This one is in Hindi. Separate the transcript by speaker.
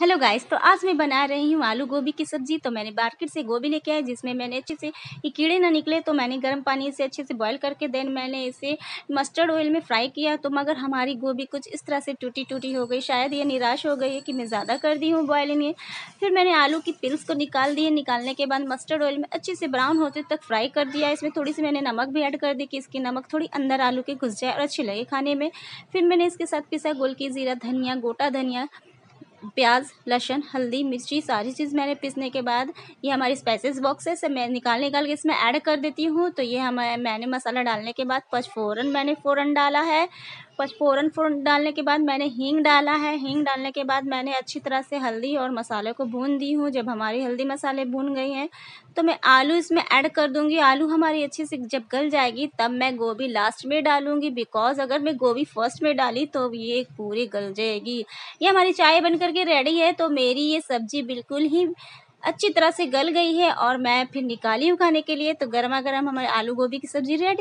Speaker 1: हेलो गाइस तो आज मैं बना रही हूँ आलू गोभी की सब्जी तो मैंने मार्केट से गोभी लेके आई जिसमें मैंने अच्छे से ये कीड़े ना निकले तो मैंने गर्म पानी से अच्छे से बॉईल करके देन मैंने इसे मस्टर्ड ऑयल में फ्राई किया तो मगर हमारी गोभी कुछ इस तरह से टूटी टूटी हो गई शायद ये निराश हो गई है कि मैं ज़्यादा कर दी हूँ बॉयलिंग फिर मैंने आलू की पिल्स को निकाल दिए निकालने के बाद मस्टर्ड ऑयल में अच्छे से ब्राउन होते तक फ्राई कर दिया इसमें थोड़ी सी मैंने नमक भी ऐड कर दी कि इसकी नमक थोड़ी अंदर आलू के घुस जाए और अच्छी लगे खाने में फिर मैंने इसके साथ पिसा गोल की ज़ीरा धनिया गोटा धनिया प्याज लहसुन हल्दी मिर्ची सारी चीज़ मैंने पीसने के बाद ये हमारी स्पाइसेस बॉक्स है इसे मैं निकाल निकाल के इसमें ऐड कर देती हूँ तो ये हमें मैंने मसाला डालने के बाद पचफोरन मैंने फ़ौरन डाला है पचफोरन फोरन डालने के बाद मैंने हींग डाला है हींग डालने के बाद मैंने अच्छी तरह से हल्दी और मसाले को भून दी हूँ जब हमारी हल्दी मसाले भून गई हैं तो मैं आलू इसमें ऐड कर दूँगी आलू हमारी अच्छे से जब गल जाएगी तब मैं गोभी लास्ट में डालूँगी बिकॉज अगर मैं गोभी फर्स्ट में डाली तो ये पूरी गल जाएगी ये हमारी चाय बन करके रेडी है तो मेरी ये सब्ज़ी बिल्कुल ही अच्छी तरह से गल गई है और मैं फिर निकाली हूँ खाने के लिए तो गर्मा गर्म हमारे आलू गोभी की सब्ज़ी रेडी